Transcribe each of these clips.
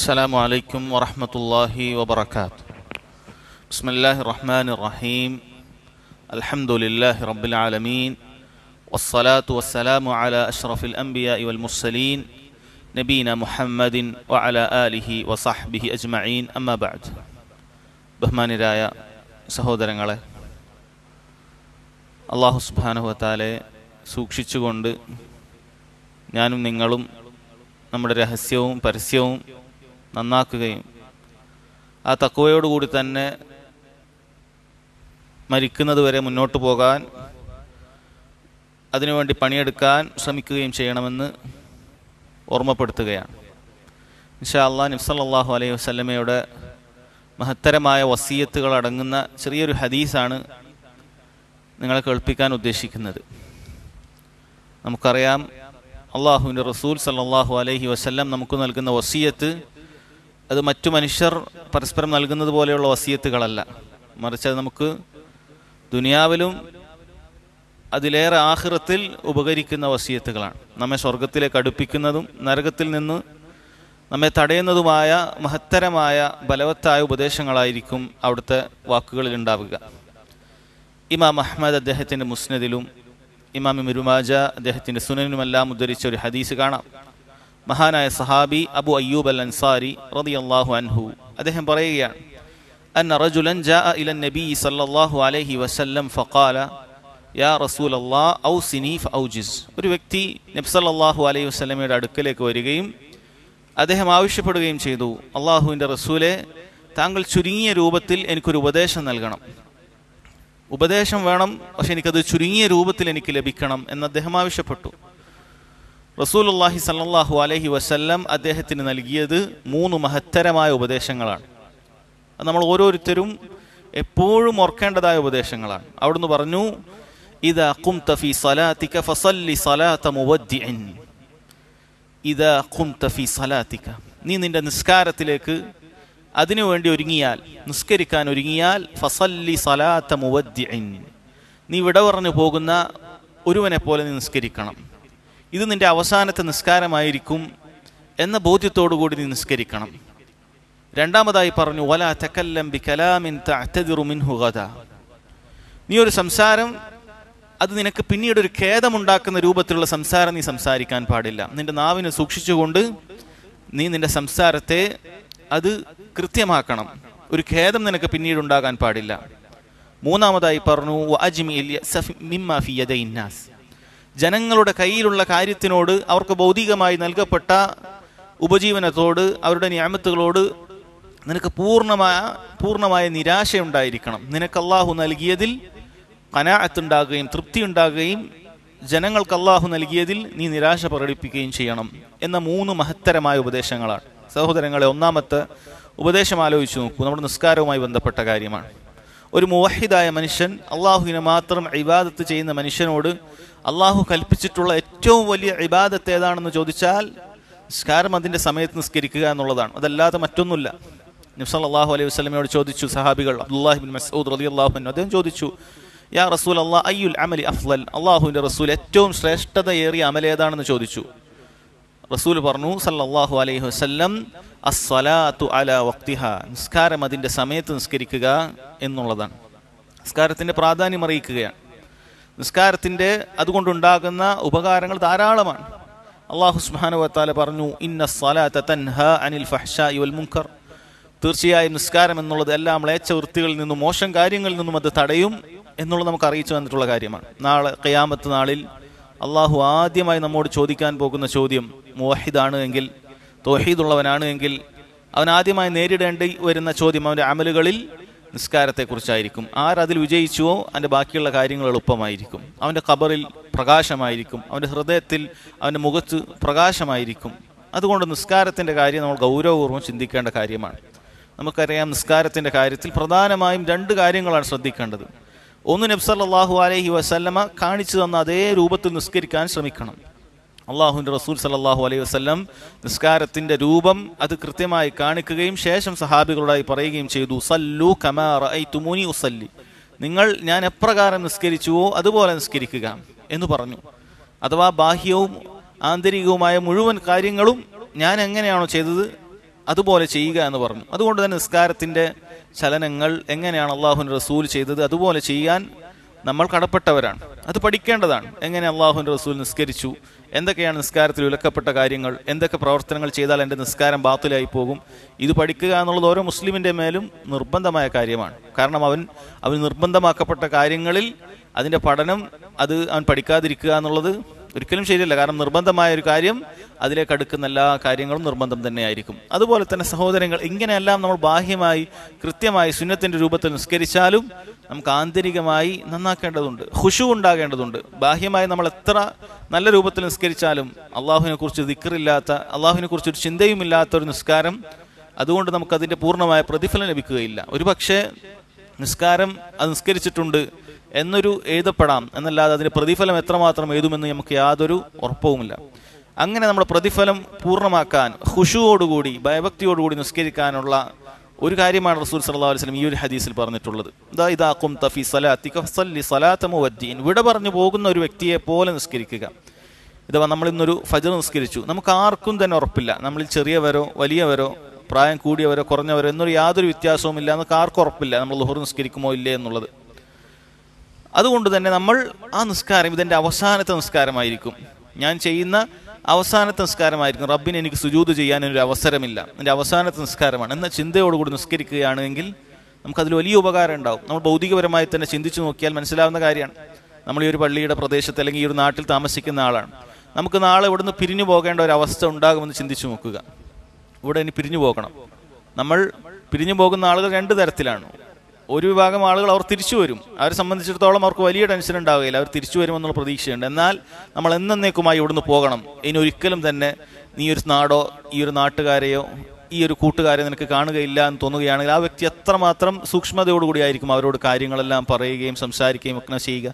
السلام عليكم ورحمة الله وبركاته بسم الله الرحمن الرحيم الحمد لله رب العالمين والصلاة والسلام على أشرف الأنبياء والمرسلين നബീന മുഹമ്മദിൻ വഅല ആലിഹി വസഹ്ബിഹി അജ്മഈൻ അമ്മാ ബഅദ് ബഹ്മാനിരായ സഹോദരങ്ങളെ അള്ളാഹു സുബ്ഹാനഹു വതആലയെ സൂക്ഷിച്ചുകൊണ്ട് ഞാനും നിങ്ങളും നമ്മുടെ രഹസ്യവും പരസ്യവും നന്നാക്കുകയും ആ തക്കുവയോടുകൂടി തന്നെ മരിക്കുന്നത് വരെ മുന്നോട്ട് പോകാൻ അതിനുവേണ്ടി പണിയെടുക്കാൻ ശ്രമിക്കുകയും ചെയ്യണമെന്ന് ഓർമ്മപ്പെടുത്തുകയാണ് ഇൻഷാ അള്ളാ നിഫ്സല്ലാഹു അലൈഹി വസ്ലമയുടെ മഹത്തരമായ വസീയത്തുകൾ അടങ്ങുന്ന ചെറിയൊരു ഹദീസാണ് നിങ്ങളെ കേൾപ്പിക്കാൻ ഉദ്ദേശിക്കുന്നത് നമുക്കറിയാം അള്ളാഹുവിൻ്റെ റസൂൽ സല്ലാഹു അലൈഹി വസ്ല്ലം നമുക്ക് നൽകുന്ന വസീയത്ത് അത് മറ്റു മനുഷ്യർ പരസ്പരം നൽകുന്നത് പോലെയുള്ള വസീയത്തുകളല്ല മറിച്ച് അത് നമുക്ക് ദുനിയാവിലും അതിലേറെ ആഹൃത്തിൽ ഉപകരിക്കുന്ന വസീയത്തുകളാണ് നമ്മെ സ്വർഗത്തിലേക്ക് അടുപ്പിക്കുന്നതും നരകത്തിൽ നിന്ന് നമ്മെ തടയുന്നതുമായ മഹത്തരമായ ബലവത്തായ ഉപദേശങ്ങളായിരിക്കും അവിടുത്തെ വാക്കുകളിൽ ഉണ്ടാവുക ഇമാം അഹമ്മദ് അദ്ദേഹത്തിൻ്റെ മുസ്നദിലും ഇമാം മിരുമാജ അദ്ദേഹത്തിൻ്റെ സുനനിലുമെല്ലാം ഉദ്ധരിച്ച ഒരു ഹദീസ് കാണാം മഹാനായ സഹാബി അബു അയ്യൂബ് അൽ അൻസാരി റതി അള്ളാഹു അൻഹു അദ്ദേഹം പറയുകയാണ് أن رجلا جاء إلى النبي صلى الله عليه وسلم فقال യാ റസൂൽ അള്ളാ ഔ സിനീഫ് ഔജിസ് ഒരു വ്യക്തി നബ്സല്ലാഹു അലൈഹി വസ്ലമയുടെ അടുക്കലേക്ക് വരികയും അദ്ദേഹം ആവശ്യപ്പെടുകയും ചെയ്തു അള്ളാഹുവിൻ്റെ റസൂലെ താങ്കൾ ചുരുങ്ങിയ രൂപത്തിൽ എനിക്കൊരു ഉപദേശം നൽകണം ഉപദേശം വേണം പക്ഷെ എനിക്കത് ചുരുങ്ങിയ രൂപത്തിൽ എനിക്ക് ലഭിക്കണം എന്ന് അദ്ദേഹം ആവശ്യപ്പെട്ടു റസൂലുല്ലാഹി സല്ലാഹു അലഹി വസല്ലം അദ്ദേഹത്തിന് നൽകിയത് മൂന്ന് മഹത്തരമായ ഉപദേശങ്ങളാണ് അത് നമ്മൾ ഓരോരുത്തരും എപ്പോഴും ഓർക്കേണ്ടതായ ഉപദേശങ്ങളാണ് അവിടുന്ന് പറഞ്ഞു നീ നിന്റെ നിസ്കാരത്തിലേക്ക് അതിനുവേണ്ടി ഒരുങ്ങിയാൽ നിസ്കരിക്കാൻ ഒരുങ്ങിയാൽ ഫസല്ലി സലാത്ത മുവദ്ദിൻ നീ വിട പറഞ്ഞു പോകുന്ന ഒരുവനെ പോലെ നീ നിസ്കരിക്കണം ഇത് നിന്റെ അവസാനത്തെ നിസ്കാരമായിരിക്കും എന്ന ബോധ്യത്തോടുകൂടി നീ നിസ്കരിക്കണം രണ്ടാമതായി പറഞ്ഞു വല ബി കലാമിൻ തെറുമിൻ ഹുഗത നീ ഒരു സംസാരം അത് നിനക്ക് പിന്നീട് ഒരു ഖേദമുണ്ടാക്കുന്ന രൂപത്തിലുള്ള സംസാരം നീ സംസാരിക്കാൻ പാടില്ല നിന്റെ നാവിനെ സൂക്ഷിച്ചുകൊണ്ട് നീ നിന്റെ സംസാരത്തെ അത് കൃത്യമാക്കണം ഒരു ഖേദം നിനക്ക് പിന്നീട് ഉണ്ടാകാൻ പാടില്ല മൂന്നാമതായി പറഞ്ഞു അജ്മി ഇന്നാസ് ജനങ്ങളുടെ കയ്യിലുള്ള കാര്യത്തിനോട് അവർക്ക് ഭൗതികമായി നൽകപ്പെട്ട ഉപജീവനത്തോട് അവരുടെ ന്യാമത്തുകളോട് നിനക്ക് പൂർണ്ണമായ പൂർണ്ണമായ നിരാശയുണ്ടായിരിക്കണം നിനക്ക് അള്ളാഹു നൽകിയതിൽ കനാഅത്തുണ്ടാകുകയും തൃപ്തി ഉണ്ടാകുകയും ജനങ്ങൾക്ക് അള്ളാഹു നൽകിയതിൽ നീ നിരാശ പ്രകടിപ്പിക്കുകയും ചെയ്യണം എന്ന മൂന്ന് മഹത്തരമായ ഉപദേശങ്ങളാണ് സഹോദരങ്ങളെ ഒന്നാമത്തെ ഉപദേശം ആലോചിച്ച് നോക്കൂ നമ്മുടെ നിസ്കാരവുമായി ബന്ധപ്പെട്ട കാര്യമാണ് ഒരു മുവഹിദായ മനുഷ്യൻ അള്ളാഹുവിനെ മാത്രം ഇബാദത്ത് ചെയ്യുന്ന മനുഷ്യനോട് അള്ളാഹു കൽപ്പിച്ചിട്ടുള്ള ഏറ്റവും വലിയ ഇബാദത്ത് ഏതാണെന്ന് ചോദിച്ചാൽ നിസ്കാരം അതിൻ്റെ സമയത്ത് നിസ്കരിക്കുക എന്നുള്ളതാണ് അതല്ലാതെ മറ്റൊന്നുമില്ല നിഫ്സൽ അള്ളാഹു അലൈഹി വസ്ലമിനോട് ചോദിച്ചു സഹാബികൾ അബ്ദുല്ലാഹിബിൻ മസൂദ് റലി അള്ളാഹു അദ്ദേഹം ചോദിച്ചു യാ റസൂൽ അള്ളാഹ് അയ്യുൽ അമലി അഫ്ലൽ അള്ളാഹുവിൻ്റെ റസൂൽ ഏറ്റവും ശ്രേഷ്ഠതയേറിയ അമൽ ഏതാണെന്ന് ചോദിച്ചു റസൂൽ പറഞ്ഞു സല്ലാഹു അലൈഹി വസ്ലം അസ്വലാത്തു അല വക്തിഹ നിസ്കാരം അതിൻ്റെ സമയത്ത് നിസ്കരിക്കുക എന്നുള്ളതാണ് നിസ്കാരത്തിൻ്റെ പ്രാധാന്യം അറിയിക്കുകയാണ് നിസ്കാരത്തിൻ്റെ അതുകൊണ്ടുണ്ടാകുന്ന ഉപകാരങ്ങൾ ധാരാളമാണ് അള്ളാഹു സുബാനുവത്താല പറഞ്ഞു ഇന്ന സലാത്ത തൻഹ അനിൽ ഫഹ്ഷ ഇവൽ മുങ്കർ തീർച്ചയായും നിസ്കാരം എന്നുള്ളത് എല്ലാ മ്ലേച്ഛ വൃത്തികളിൽ നിന്നും മോശം കാര്യങ്ങളിൽ നിന്നും അത് തടയും എന്നുള്ളത് നമുക്ക് അറിയിച്ചു തന്നിട്ടുള്ള കാര്യമാണ് നാളെ കയാമത്ത് നാളിൽ അള്ളാഹു ആദ്യമായി നമ്മോട് ചോദിക്കാൻ പോകുന്ന ചോദ്യം മോഹിദാണ് എങ്കിൽ തോഹീദുള്ളവനാണ് എങ്കിൽ അവൻ ആദ്യമായി നേരിടേണ്ടി വരുന്ന ചോദ്യം അവൻ്റെ അമലുകളിൽ നിസ്കാരത്തെക്കുറിച്ചായിരിക്കും ആരതിൽ വിജയിച്ചുവോ അവൻ്റെ ബാക്കിയുള്ള കാര്യങ്ങൾ എളുപ്പമായിരിക്കും അവൻ്റെ കബറിൽ പ്രകാശമായിരിക്കും അവൻ്റെ ഹൃദയത്തിൽ അവൻ്റെ മുഖത്ത് പ്രകാശമായിരിക്കും അതുകൊണ്ട് നിസ്കാരത്തിൻ്റെ കാര്യം നമ്മൾ ഗൗരവപൂർവ്വം ചിന്തിക്കേണ്ട കാര്യമാണ് നമുക്കറിയാം നിസ്കാരത്തിൻ്റെ കാര്യത്തിൽ പ്രധാനമായും രണ്ട് കാര്യങ്ങളാണ് ശ്രദ്ധിക്കേണ്ടത് ഒന്ന് നബ്സല്ലാഹു അലഹി വസല്ലമ കാണിച്ചു തന്ന അതേ രൂപത്തിൽ നിസ്കരിക്കാൻ ശ്രമിക്കണം അള്ളാഹുവിൻ്റെ റസൂൽ സലാഹു അലൈഹി വസ്ലം നിസ്കാരത്തിൻ്റെ രൂപം അത് കൃത്യമായി കാണിക്കുകയും ശേഷം സഹാബികളോടായി പറയുകയും ചെയ്തു സല്ലു കമാറ ഉസല്ലി നിങ്ങൾ ഞാൻ എപ്രകാരം നിസ്കരിച്ചുവോ അതുപോലെ നിസ്കരിക്കുക എന്ന് പറഞ്ഞു അഥവാ ബാഹ്യവും ആന്തരികവുമായ മുഴുവൻ കാര്യങ്ങളും ഞാൻ എങ്ങനെയാണോ ചെയ്തത് അതുപോലെ ചെയ്യുക എന്ന് പറഞ്ഞു അതുകൊണ്ട് തന്നെ നിസ്കാരത്തിൻ്റെ ചലനങ്ങൾ എങ്ങനെയാണ് അള്ളാഹുൻ റസൂൽ ചെയ്തത് അതുപോലെ ചെയ്യാൻ നമ്മൾ കടപ്പെട്ടവരാണ് അത് പഠിക്കേണ്ടതാണ് എങ്ങനെ അള്ളാഹുവിൻ്റെ റസൂൽ നിസ്കരിച്ചു എന്തൊക്കെയാണ് നിസ്കാരത്തിൽ വിലക്കപ്പെട്ട കാര്യങ്ങൾ എന്തൊക്കെ പ്രവർത്തനങ്ങൾ ചെയ്താൽ എൻ്റെ നിസ്കാരം ബാത്തിലായി പോകും ഇത് പഠിക്കുക എന്നുള്ളത് ഓരോ മുസ്ലിമിൻ്റെ മേലും നിർബന്ധമായ കാര്യമാണ് കാരണം അവൻ അവൻ നിർബന്ധമാക്കപ്പെട്ട കാര്യങ്ങളിൽ അതിൻ്റെ പഠനം അത് അവൻ പഠിക്കാതിരിക്കുക എന്നുള്ളത് ഒരിക്കലും ശരിയല്ല കാരണം നിർബന്ധമായ ഒരു കാര്യം അതിലേക്ക് അടുക്കുന്ന എല്ലാ കാര്യങ്ങളും നിർബന്ധം തന്നെയായിരിക്കും അതുപോലെ തന്നെ സഹോദരങ്ങൾ ഇങ്ങനെയെല്ലാം നമ്മൾ ബാഹ്യമായി കൃത്യമായി സുന്നത്തിന്റെ രൂപത്തിൽ നിസ്കരിച്ചാലും നമുക്ക് ആന്തരികമായി നന്നാക്കേണ്ടതുണ്ട് ഹുഷു ഉണ്ടാകേണ്ടതുണ്ട് ബാഹ്യമായി നമ്മൾ എത്ര നല്ല രൂപത്തിൽ നിസ്കരിച്ചാലും അള്ളാഹുവിനെ കുറിച്ച് ദിക്കറില്ലാത്ത അള്ളാഹുവിനെ കുറിച്ച് ഒരു ചിന്തയുമില്ലാത്ത ഒരു നിസ്കാരം അതുകൊണ്ട് നമുക്കതിൻ്റെ പൂർണ്ണമായ പ്രതിഫലം ലഭിക്കുകയില്ല ഒരു നിസ്കാരം അത് നിസ്കരിച്ചിട്ടുണ്ട് എന്നൊരു എഴുതപ്പെടാം എന്നല്ലാതെ അതിന് പ്രതിഫലം എത്രമാത്രം എഴുതുമെന്ന് നമുക്ക് യാതൊരു ഉറപ്പവുമില്ല അങ്ങനെ നമ്മൾ പ്രതിഫലം പൂർണ്ണമാക്കാൻ ഹുഷുവോടുകൂടി ഭയഭക്തിയോടുകൂടി നിസ്കരിക്കാനുള്ള ഒരു കാര്യമാണ് റസൂൽ സല്ലാ വസ്ലം ഈ ഒരു ഹദീസിൽ പറഞ്ഞിട്ടുള്ളത് തഫി സലാത്തി വിട പറഞ്ഞു പോകുന്ന ഒരു വ്യക്തിയെ പോലെ നിസ്കരിക്കുക ഇതാ നമ്മൾ ഇന്നൊരു ഫജർ നിസ്കരിച്ചു നമുക്ക് ആർക്കും തന്നെ ഉറപ്പില്ല നമ്മളിൽ ചെറിയവരോ വലിയവരോ പ്രായം കൂടിയവരോ കുറഞ്ഞവരോ എന്നൊരു യാതൊരു വ്യത്യാസവും ഇല്ല നമുക്ക് ആർക്കും ഉറപ്പില്ല നമ്മൾ ലുഹർ നിസ്കരിക്കുമോ ഇല്ലേ എന്നുള്ളത് അതുകൊണ്ട് തന്നെ നമ്മൾ ആ നിസ്കാരം ഇതിൻ്റെ അവസാനത്തെ നിസ്കാരമായിരിക്കും ഞാൻ ചെയ്യുന്ന അവസാനത്തെ നിസ്കാരമായിരിക്കും റബ്ബിന് എനിക്ക് സുജൂത് ഒരു അവസരമില്ല എൻ്റെ അവസാനത്തെ നിസ്കാരമാണ് എന്ന ചിന്തയോടുകൂടി നിസ്കരിക്കുകയാണെങ്കിൽ നമുക്കതിൽ വലിയ ഉപകാരം ഉണ്ടാവും നമ്മൾ ഭൗതികപരമായി തന്നെ ചിന്തിച്ചു നോക്കിയാൽ മനസ്സിലാവുന്ന കാര്യമാണ് നമ്മൾ ഈ ഒരു പള്ളിയുടെ പ്രദേശത്ത് അല്ലെങ്കിൽ ഈ ഒരു നാട്ടിൽ താമസിക്കുന്ന ആളാണ് നമുക്ക് നാളെ നിന്ന് പിരിഞ്ഞു പോകേണ്ട ഒരു അവസ്ഥ ഉണ്ടാകുമെന്ന് ചിന്തിച്ചു നോക്കുക ഇവിടെ ഇനി പിരിഞ്ഞു പോകണം നമ്മൾ പിരിഞ്ഞു പോകുന്ന ആളുകൾ രണ്ട് തരത്തിലാണ് ഒരു വിഭാഗം ആളുകൾ അവർ തിരിച്ചു വരും അവരെ സംബന്ധിച്ചിടത്തോളം അവർക്ക് വലിയ ടെൻഷൻ ഉണ്ടാവുകയില്ല അവർ തിരിച്ചു വരുമെന്നുള്ള പ്രതീക്ഷയുണ്ട് എന്നാൽ നമ്മൾ എന്നേക്കുമായി ഇവിടുന്ന് പോകണം ഇനി ഒരിക്കലും തന്നെ നീ ഒരു നാടോ ഈ ഒരു നാട്ടുകാരെയോ ഈ ഒരു കൂട്ടുകാരെ നിനക്ക് കാണുകയില്ല എന്ന് തോന്നുകയാണെങ്കിൽ ആ വ്യക്തി എത്രമാത്രം സൂക്ഷ്മതയോടുകൂടിയായിരിക്കും അവരോട് കാര്യങ്ങളെല്ലാം പറയുകയും സംസാരിക്കുകയും ഒക്കെ ചെയ്യുക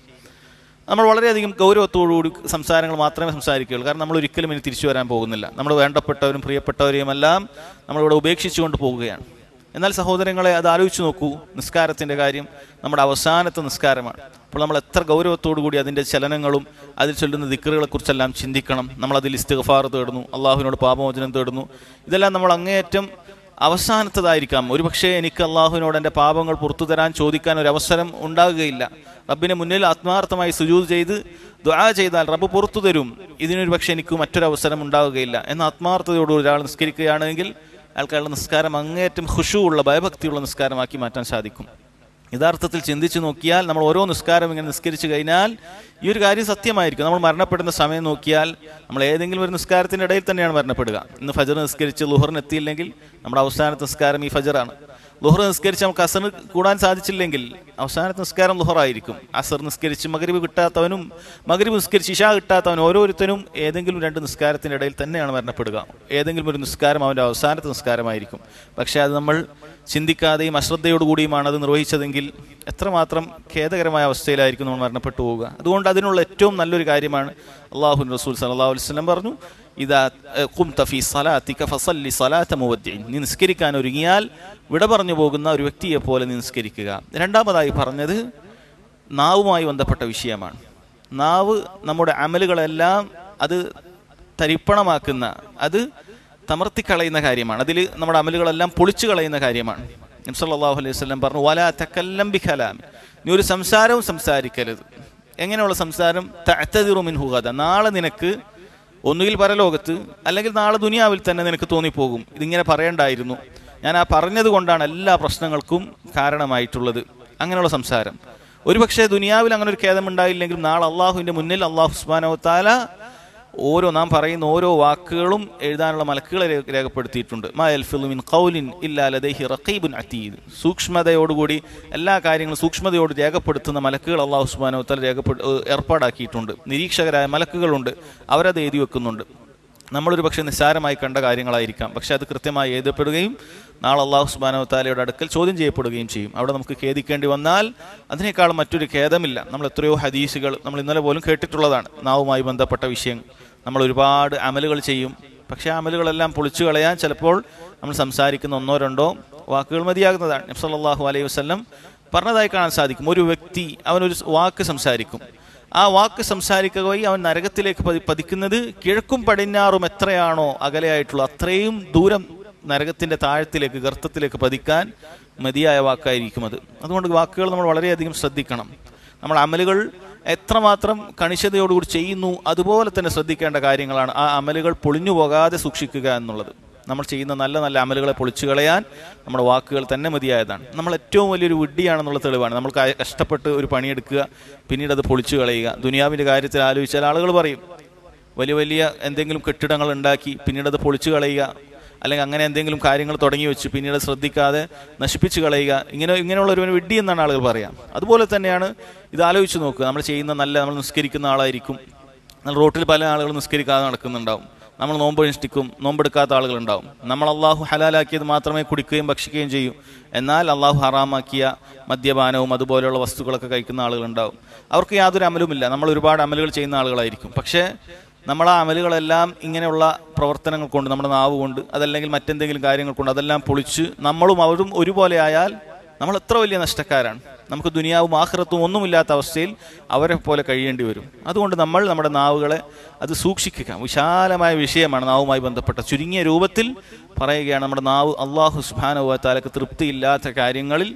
നമ്മൾ വളരെയധികം ഗൗരവത്തോടുകൂടി സംസാരങ്ങൾ മാത്രമേ സംസാരിക്കുകയുള്ളൂ കാരണം നമ്മൾ ഒരിക്കലും ഇനി തിരിച്ചു വരാൻ പോകുന്നില്ല നമ്മൾ വേണ്ടപ്പെട്ടവരും പ്രിയപ്പെട്ടവരെയും എല്ലാം നമ്മളിവിടെ ഉപേക്ഷിച്ചുകൊണ്ട് പോവുകയാണ് എന്നാൽ സഹോദരങ്ങളെ അത് ആലോചിച്ച് നോക്കൂ നിസ്കാരത്തിൻ്റെ കാര്യം നമ്മുടെ അവസാനത്തെ നിസ്കാരമാണ് അപ്പോൾ നമ്മൾ എത്ര ഗൗരവത്തോടു കൂടി അതിൻ്റെ ചലനങ്ങളും അതിൽ ചൊല്ലുന്ന ദിക്കറുകളെക്കുറിച്ചെല്ലാം ചിന്തിക്കണം നമ്മളതിൽ ഇസ്തിഗഫാർ തേടുന്നു അള്ളാഹുവിനോട് പാപമോചനം തേടുന്നു ഇതെല്ലാം നമ്മൾ അങ്ങേയറ്റം അവസാനത്തതായിരിക്കാം ഒരുപക്ഷെ എനിക്ക് അള്ളാഹുവിനോട് എൻ്റെ പാപങ്ങൾ പുറത്തു തരാൻ ചോദിക്കാൻ ഒരു അവസരം ഉണ്ടാകുകയില്ല റബ്ബിന് മുന്നിൽ ആത്മാർത്ഥമായി സുജൂത് ചെയ്ത് ദ്വാ ചെയ്താൽ റബ്ബ് പുറത്തു തരും ഇതിനൊരു പക്ഷേ എനിക്ക് മറ്റൊരു അവസരം ഉണ്ടാവുകയില്ല എന്ന ആത്മാർത്ഥതയോട് ഒരാൾ നിസ്കരിക്കുകയാണെങ്കിൽ അയാൾക്കുള്ള നിസ്കാരം അങ്ങേറ്റം ഖുഷുവുള്ള ഭയഭക്തിയുള്ള നിസ്കാരമാക്കി മാറ്റാൻ സാധിക്കും യഥാർത്ഥത്തിൽ ചിന്തിച്ചു നോക്കിയാൽ നമ്മൾ ഓരോ നിസ്കാരം ഇങ്ങനെ നിസ്കരിച്ചു കഴിഞ്ഞാൽ ഈ ഒരു കാര്യം സത്യമായിരിക്കും നമ്മൾ മരണപ്പെടുന്ന സമയം നോക്കിയാൽ നമ്മൾ ഏതെങ്കിലും ഒരു നിസ്കാരത്തിൻ്റെ ഇടയിൽ തന്നെയാണ് മരണപ്പെടുക ഇന്ന് ഫജർ നിസ്കരിച്ച് ലുഹറിന് എത്തിയില്ലെങ്കിൽ നമ്മുടെ അവസാനത്തെ നിസ്കാരം ഈ ഫജറാണ് ലുഹർ നിസ്കരിച്ച് നമുക്ക് അസർ കൂടാൻ സാധിച്ചില്ലെങ്കിൽ അവസാനത്തെ നിസ്കാരം ലുഹറായിരിക്കും അസർ നിസ്കരിച്ച് മകരീബ് കിട്ടാത്തവനും മകരീബ് നിസ്കരിച്ച് ഇഷ കിട്ടാത്തവനും ഓരോരുത്തരും ഏതെങ്കിലും രണ്ട് നിസ്കാരത്തിൻ്റെ ഇടയിൽ തന്നെയാണ് മരണപ്പെടുക ഏതെങ്കിലും ഒരു നിസ്കാരം അവൻ്റെ അവസാനത്തെ നിസ്കാരമായിരിക്കും പക്ഷേ അത് നമ്മൾ ചിന്തിക്കാതെയും അശ്രദ്ധയോടുകൂടിയുമാണ് അത് നിർവഹിച്ചതെങ്കിൽ എത്രമാത്രം ഖേദകരമായ അവസ്ഥയിലായിരിക്കും നമ്മൾ മരണപ്പെട്ടു പോവുക അതുകൊണ്ട് അതിനുള്ള ഏറ്റവും നല്ലൊരു കാര്യമാണ് അള്ളാഹു റസൂൽ സലാഹു അലുസ്ലം പറഞ്ഞു ഇതാ കും തഫി സലാത്തിക്ക ഫസല്ലി സലാത്ത മുവദ്യൻ നീ നിസ്കരിക്കാൻ ഒരുങ്ങിയാൽ വിട പറഞ്ഞു പോകുന്ന ഒരു വ്യക്തിയെ പോലെ നിസ്കരിക്കുക രണ്ടാമതായി പറഞ്ഞത് നാവുമായി ബന്ധപ്പെട്ട വിഷയമാണ് നാവ് നമ്മുടെ അമലുകളെല്ലാം അത് തരിപ്പണമാക്കുന്ന അത് തമർത്തിക്കളയുന്ന കാര്യമാണ് അതിൽ നമ്മുടെ അമലുകളെല്ലാം പൊളിച്ചു കളയുന്ന കാര്യമാണ് നബ്സല്ലാഹു അലൈഹി വസ്ലം പറഞ്ഞു വല തക്കല്ലം ബി കലാമി നീ ഒരു സംസാരവും സംസാരിക്കരുത് എങ്ങനെയുള്ള സംസാരം തഴത്തതിറുമിൻ ഹുഗത നാളെ നിനക്ക് ഒന്നുകിൽ പരലോകത്ത് അല്ലെങ്കിൽ നാളെ ദുനിയാവിൽ തന്നെ നിനക്ക് തോന്നിപ്പോകും ഇതിങ്ങനെ പറയണ്ടായിരുന്നു ഞാൻ ആ പറഞ്ഞത് കൊണ്ടാണ് എല്ലാ പ്രശ്നങ്ങൾക്കും കാരണമായിട്ടുള്ളത് അങ്ങനെയുള്ള സംസാരം ഒരുപക്ഷെ ദുനിയാവിൽ അങ്ങനെ ഒരു ഖേദമുണ്ടായില്ലെങ്കിലും നാളെ അള്ളാഹുവിൻ്റെ മുന്നിൽ അള്ളാഹു ഉസ്മാനോ താല ഓരോ നാം പറയുന്ന ഓരോ വാക്കുകളും എഴുതാനുള്ള മലക്കുകളെ രേഖപ്പെടുത്തിയിട്ടുണ്ട് മയൽഫിലുമിൻ കൗലിൻ ഇല്ലാലദേഹി റഖീബുൻ അത്തീദ് സൂക്ഷ്മതയോടുകൂടി എല്ലാ കാര്യങ്ങളും സൂക്ഷ്മതയോട് രേഖപ്പെടുത്തുന്ന മലക്കുകൾ അള്ളാഹു തല രേഖപ്പെടു ഏർപ്പാടാക്കിയിട്ടുണ്ട് നിരീക്ഷകരായ മലക്കുകളുണ്ട് അവരത് എഴുതി വെക്കുന്നുണ്ട് നമ്മളൊരു പക്ഷേ നിസ്സാരമായി കണ്ട കാര്യങ്ങളായിരിക്കാം പക്ഷെ അത് കൃത്യമായി എഴുതപ്പെടുകയും നാളെ അള്ളാഹു സുബാനോ താലയുടെ അടുക്കൽ ചോദ്യം ചെയ്യപ്പെടുകയും ചെയ്യും അവിടെ നമുക്ക് ഖേദിക്കേണ്ടി വന്നാൽ അതിനേക്കാൾ മറ്റൊരു ഖേദമില്ല നമ്മൾ എത്രയോ ഹദീസുകൾ നമ്മൾ ഇന്നലെ പോലും കേട്ടിട്ടുള്ളതാണ് നാവുമായി ബന്ധപ്പെട്ട വിഷയങ്ങൾ നമ്മൾ ഒരുപാട് അമലുകൾ ചെയ്യും പക്ഷേ അമലുകളെല്ലാം പൊളിച്ചു കളയാൻ ചിലപ്പോൾ നമ്മൾ സംസാരിക്കുന്ന ഒന്നോ രണ്ടോ വാക്കുകൾ മതിയാകുന്നതാണ് നബ്സല്ലാഹു അലൈഹി വസ്ലം പറഞ്ഞതായി കാണാൻ സാധിക്കും ഒരു വ്യക്തി അവനൊരു വാക്ക് സംസാരിക്കും ആ വാക്ക് സംസാരിക്കുക വഴി അവൻ നരകത്തിലേക്ക് പതി പതിക്കുന്നത് കിഴക്കും പടിഞ്ഞാറും എത്രയാണോ അകലെയായിട്ടുള്ള അത്രയും ദൂരം നരകത്തിൻ്റെ താഴത്തിലേക്ക് ഗർത്തത്തിലേക്ക് പതിക്കാൻ മതിയായ വാക്കായിരിക്കും അത് അതുകൊണ്ട് വാക്കുകൾ നമ്മൾ വളരെയധികം ശ്രദ്ധിക്കണം നമ്മൾ അമലുകൾ എത്രമാത്രം കണിശതയോടുകൂടി ചെയ്യുന്നു അതുപോലെ തന്നെ ശ്രദ്ധിക്കേണ്ട കാര്യങ്ങളാണ് ആ അമലുകൾ പൊളിഞ്ഞു പോകാതെ സൂക്ഷിക്കുക എന്നുള്ളത് നമ്മൾ ചെയ്യുന്ന നല്ല നല്ല അമലുകളെ പൊളിച്ചു കളയാൻ നമ്മുടെ വാക്കുകൾ തന്നെ മതിയായതാണ് നമ്മൾ ഏറ്റവും വലിയൊരു വിഡ്ഡിയാണെന്നുള്ള തെളിവാണ് നമ്മൾ കഷ്ടപ്പെട്ട് ഒരു പണിയെടുക്കുക പിന്നീട് അത് പൊളിച്ചു കളയുക ദുനിയാവിൻ്റെ കാര്യത്തിൽ ആലോചിച്ചാൽ ആളുകൾ പറയും വലിയ വലിയ എന്തെങ്കിലും കെട്ടിടങ്ങൾ ഉണ്ടാക്കി പിന്നീട് അത് പൊളിച്ചു കളയുക അല്ലെങ്കിൽ അങ്ങനെ എന്തെങ്കിലും കാര്യങ്ങൾ തുടങ്ങി വെച്ച് പിന്നീട് ശ്രദ്ധിക്കാതെ നശിപ്പിച്ച് കളയുക ഇങ്ങനെ ഇങ്ങനെയുള്ള ഒരു വിഡ്ഡി എന്നാണ് ആളുകൾ പറയാം അതുപോലെ തന്നെയാണ് ഇത് ആലോചിച്ച് നോക്കുക നമ്മൾ ചെയ്യുന്ന നല്ല നമ്മൾ നിസ്കരിക്കുന്ന ആളായിരിക്കും നല്ല റോട്ടിൽ പല ആളുകൾ നിസ്കരിക്കാതെ നടക്കുന്നുണ്ടാവും നമ്മൾ നോമ്പ് അനുഷ്ഠിക്കും നോമ്പെടുക്കാത്ത ആളുകളുണ്ടാവും നമ്മൾ അള്ളാഹു ഹലാലാക്കിയത് മാത്രമേ കുടിക്കുകയും ഭക്ഷിക്കുകയും ചെയ്യൂ എന്നാൽ അള്ളാഹു ഹറാമാക്കിയ മദ്യപാനവും അതുപോലെയുള്ള വസ്തുക്കളൊക്കെ കഴിക്കുന്ന ആളുകളുണ്ടാവും അവർക്ക് യാതൊരു അമലുമില്ല നമ്മൾ ഒരുപാട് അമലുകൾ ചെയ്യുന്ന ആളുകളായിരിക്കും പക്ഷേ നമ്മളെ അമലുകളെല്ലാം ഇങ്ങനെയുള്ള പ്രവർത്തനങ്ങൾ കൊണ്ട് നമ്മുടെ നാവ് കൊണ്ട് അതല്ലെങ്കിൽ മറ്റെന്തെങ്കിലും കാര്യങ്ങൾ കൊണ്ട് അതെല്ലാം പൊളിച്ച് നമ്മളും അവരും ഒരുപോലെ ആയാൽ നമ്മൾ എത്ര വലിയ നഷ്ടക്കാരാണ് നമുക്ക് ദുനിയാവും ആഹ്റത്തും ഒന്നുമില്ലാത്ത അവസ്ഥയിൽ അവരെ പോലെ കഴിയേണ്ടി വരും അതുകൊണ്ട് നമ്മൾ നമ്മുടെ നാവുകളെ അത് സൂക്ഷിക്കുക വിശാലമായ വിഷയമാണ് നാവുമായി ബന്ധപ്പെട്ട ചുരുങ്ങിയ രൂപത്തിൽ പറയുകയാണ് നമ്മുടെ നാവ് അള്ളാഹു സുബാനുവാത്താലക്ക് തൃപ്തിയില്ലാത്ത കാര്യങ്ങളിൽ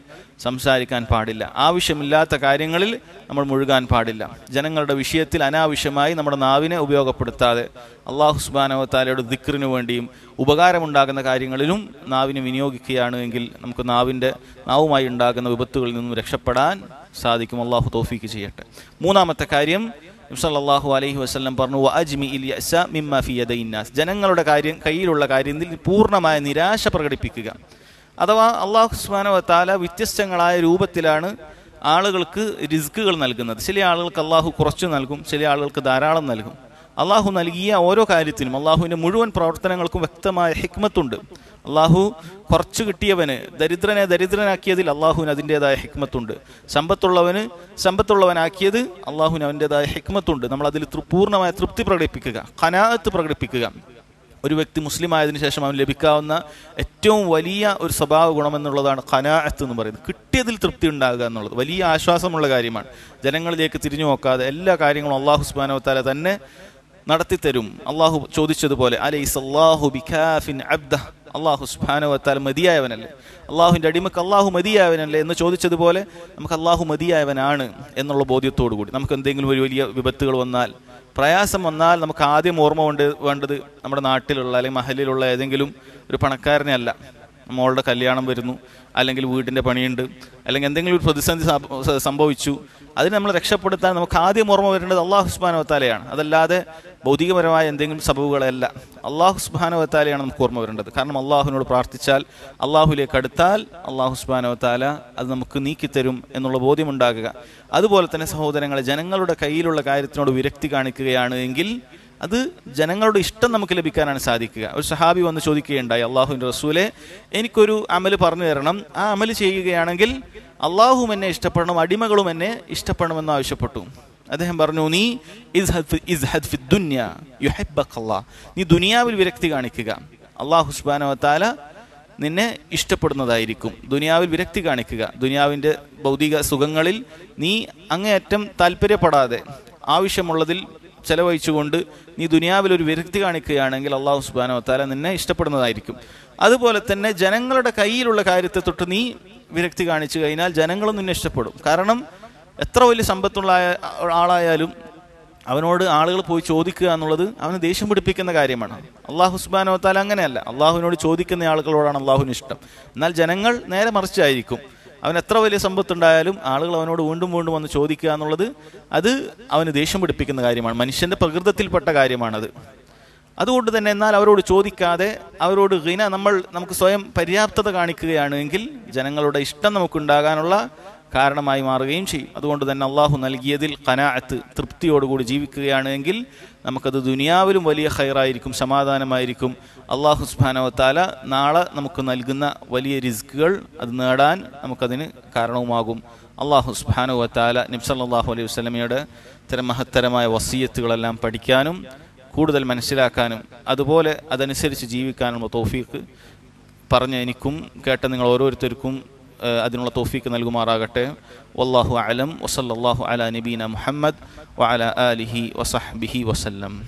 സംസാരിക്കാൻ പാടില്ല ആവശ്യമില്ലാത്ത കാര്യങ്ങളിൽ നമ്മൾ മുഴുകാൻ പാടില്ല ജനങ്ങളുടെ വിഷയത്തിൽ അനാവശ്യമായി നമ്മുടെ നാവിനെ ഉപയോഗപ്പെടുത്താതെ അള്ളാഹു സുബാനുവാത്താലയുടെ ദിക്റിനു വേണ്ടിയും ഉപകാരമുണ്ടാകുന്ന കാര്യങ്ങളിലും നാവിനെ വിനിയോഗിക്കുകയാണ് എങ്കിൽ നമുക്ക് നാവിൻ്റെ നാവുമായി ഉണ്ടാകുന്ന വിപത്തുകളിൽ നിന്നും രക്ഷ രക്ഷപ്പെടാൻ സാധിക്കും അള്ളാഹു തോഫീക്ക് ചെയ്യട്ടെ മൂന്നാമത്തെ കാര്യം സല്ലാഹു അലൈഹി വസ്ലം പറഞ്ഞു അജ്മി ഇന്നാസ് ജനങ്ങളുടെ കാര്യം കയ്യിലുള്ള കാര്യത്തിൽ പൂർണ്ണമായ നിരാശ പ്രകടിപ്പിക്കുക അഥവാ അള്ളാഹു സുബാനവത്താല വ്യത്യസ്തങ്ങളായ രൂപത്തിലാണ് ആളുകൾക്ക് റിസ്ക്കുകൾ നൽകുന്നത് ചില ആളുകൾക്ക് അള്ളാഹു കുറച്ച് നൽകും ചില ആളുകൾക്ക് ധാരാളം നൽകും അള്ളാഹു നൽകിയ ഓരോ കാര്യത്തിനും അള്ളാഹുവിൻ്റെ മുഴുവൻ പ്രവർത്തനങ്ങൾക്കും വ്യക്തമായ ഹിക്മത്തുണ്ട് അള്ളാഹു കുറച്ച് കിട്ടിയവന് ദരിദ്രനെ ദരിദ്രനാക്കിയതിൽ അള്ളാഹുവിന് അതിൻ്റെതായ ഹിക്മത്തുണ്ട് സമ്പത്തുള്ളവന് സമ്പത്തുള്ളവനാക്കിയത് അള്ളാഹുവിന് അവൻ്റെതായ ഹിക്മത്തുണ്ട് നമ്മൾ അതിൽ പൂർണ്ണമായ തൃപ്തി പ്രകടിപ്പിക്കുക ഖനാഅത്ത് പ്രകടിപ്പിക്കുക ഒരു വ്യക്തി മുസ്ലിം ആയതിനു ശേഷം അവൻ ലഭിക്കാവുന്ന ഏറ്റവും വലിയ ഒരു സ്വഭാവ ഗുണമെന്നുള്ളതാണ് ഖനാഅത്ത് എന്ന് പറയുന്നത് കിട്ടിയതിൽ തൃപ്തി ഉണ്ടാകുക എന്നുള്ളത് വലിയ ആശ്വാസമുള്ള കാര്യമാണ് ജനങ്ങളിലേക്ക് തിരിഞ്ഞു നോക്കാതെ എല്ലാ കാര്യങ്ങളും അള്ളാഹു സുബാനവത്താല തന്നെ നടത്തിത്തരും അള്ളാഹു ചോദിച്ചതുപോലെ അലൈസ് അള്ളാഹു ബിഖാഫിൻ അബ്ദ അള്ളാഹു സുബാനുവത്താൽ മതിയായവനല്ലേ അള്ളാഹുവിൻ്റെ അടിമക്ക് അള്ളാഹു മതിയായവനല്ലേ എന്ന് ചോദിച്ചതുപോലെ നമുക്ക് അള്ളാഹു മതിയായവനാണ് എന്നുള്ള ബോധ്യത്തോടു കൂടി നമുക്ക് എന്തെങ്കിലും ഒരു വലിയ വിപത്തുകൾ വന്നാൽ പ്രയാസം വന്നാൽ നമുക്ക് ആദ്യം ഓർമ്മ കൊണ്ട് വേണ്ടത് നമ്മുടെ നാട്ടിലുള്ള അല്ലെങ്കിൽ മഹലിലുള്ള ഏതെങ്കിലും ഒരു പണക്കാരനെ അല്ല മോളുടെ കല്യാണം വരുന്നു അല്ലെങ്കിൽ വീടിൻ്റെ പണിയുണ്ട് അല്ലെങ്കിൽ എന്തെങ്കിലും ഒരു പ്രതിസന്ധി സംഭവിച്ചു അതിനെ നമ്മൾ രക്ഷപ്പെടുത്താൻ നമുക്ക് ആദ്യം ഓർമ്മ വരേണ്ടത് അള്ളാഹു ഹുസ്മാൻ അതല്ലാതെ ഭൗതികപരമായ എന്തെങ്കിലും സബബുകളല്ല അള്ളാഹു സുബാനവത്താലെയാണ് നമുക്ക് ഓർമ്മ വരേണ്ടത് കാരണം അള്ളാഹുവിനോട് പ്രാർത്ഥിച്ചാൽ അള്ളാഹുലേക്ക് അടുത്താൽ അള്ളാഹു സുബാനവത്താല അത് നമുക്ക് നീക്കിത്തരും എന്നുള്ള ബോധ്യമുണ്ടാകുക അതുപോലെ തന്നെ സഹോദരങ്ങളെ ജനങ്ങളുടെ കയ്യിലുള്ള കാര്യത്തിനോട് വിരക്തി കാണിക്കുകയാണ് എങ്കിൽ അത് ജനങ്ങളുടെ ഇഷ്ടം നമുക്ക് ലഭിക്കാനാണ് സാധിക്കുക ഒരു സഹാബി വന്ന് ചോദിക്കുകയുണ്ടായി അള്ളാഹുവിൻ്റെ റസൂലെ എനിക്കൊരു അമൽ പറഞ്ഞു തരണം ആ അമൽ ചെയ്യുകയാണെങ്കിൽ അള്ളാഹും എന്നെ ഇഷ്ടപ്പെടണം അടിമകളും എന്നെ ഇഷ്ടപ്പെടണമെന്ന് ആവശ്യപ്പെട്ടു അദ്ദേഹം പറഞ്ഞു നീ നീ ദുനിയാവിൽ വിരക്തി കാണിക്കുക അള്ളാഹു സുബാനവത്താല നിന്നെ ഇഷ്ടപ്പെടുന്നതായിരിക്കും ദുനിയാവിൽ വിരക്തി കാണിക്കുക ദുനിയാവിൻ്റെ ഭൗതിക സുഖങ്ങളിൽ നീ അങ്ങേയറ്റം താല്പര്യപ്പെടാതെ ആവശ്യമുള്ളതിൽ ചെലവഴിച്ചുകൊണ്ട് നീ ദുനിയാവിൽ ഒരു വിരക്തി കാണിക്കുകയാണെങ്കിൽ അള്ളാഹു സുബാനോ താല നിന്നെ ഇഷ്ടപ്പെടുന്നതായിരിക്കും അതുപോലെ തന്നെ ജനങ്ങളുടെ കയ്യിലുള്ള കാര്യത്തെ തൊട്ട് നീ വിരക്തി കാണിച്ചു കഴിഞ്ഞാൽ ജനങ്ങളും നിന്നെ ഇഷ്ടപ്പെടും കാരണം എത്ര വലിയ സമ്പത്തുള്ള ആളായാലും അവനോട് ആളുകൾ പോയി ചോദിക്കുക എന്നുള്ളത് അവന് ദേഷ്യം പിടിപ്പിക്കുന്ന കാര്യമാണ് അള്ളാഹു സുബാനോത്താൽ അങ്ങനെയല്ല അള്ളാഹുവിനോട് ചോദിക്കുന്ന ആളുകളോടാണ് അള്ളാഹുവിന് ഇഷ്ടം എന്നാൽ ജനങ്ങൾ നേരെ മറിച്ചായിരിക്കും അവൻ എത്ര വലിയ സമ്പത്തുണ്ടായാലും ആളുകൾ അവനോട് വീണ്ടും വീണ്ടും വന്ന് ചോദിക്കുക എന്നുള്ളത് അത് അവന് ദേഷ്യം പിടിപ്പിക്കുന്ന കാര്യമാണ് മനുഷ്യൻ്റെ പ്രകൃതത്തിൽപ്പെട്ട കാര്യമാണത് അതുകൊണ്ട് തന്നെ എന്നാൽ അവരോട് ചോദിക്കാതെ അവരോട് ഹിന നമ്മൾ നമുക്ക് സ്വയം പര്യാപ്തത കാണിക്കുകയാണെങ്കിൽ ജനങ്ങളുടെ ഇഷ്ടം നമുക്കുണ്ടാകാനുള്ള കാരണമായി മാറുകയും ചെയ്യും അതുകൊണ്ട് തന്നെ അള്ളാഹു നൽകിയതിൽ കനാഅത്ത് തൃപ്തിയോടുകൂടി ജീവിക്കുകയാണെങ്കിൽ നമുക്കത് ദുനിയാവിലും വലിയ ഹൈറായിരിക്കും സമാധാനമായിരിക്കും അള്ളാഹു സുബാനവത്താല നാളെ നമുക്ക് നൽകുന്ന വലിയ റിസ്ക്കുകൾ അത് നേടാൻ നമുക്കതിന് കാരണവുമാകും അള്ളാഹു സുബാനുവത്താല നിബ്സല്ലാഹു അലൈഹി വസ്ലമയുടെ ഇത്തരം മഹത്തരമായ വസീയത്തുകളെല്ലാം പഠിക്കാനും കൂടുതൽ മനസ്സിലാക്കാനും അതുപോലെ അതനുസരിച്ച് ജീവിക്കാനുള്ള തോഫീക്ക് പറഞ്ഞ എനിക്കും കേട്ട നിങ്ങൾ ഓരോരുത്തർക്കും അതിനുള്ള തോഫീക്ക് നൽകുമാറാകട്ടെ വല്ലാഹു അലം വസല്ലാഹു അല നബീന മുഹമ്മദ് വഅല ആലിഹി വസഹ്ബിഹി വസല്ലം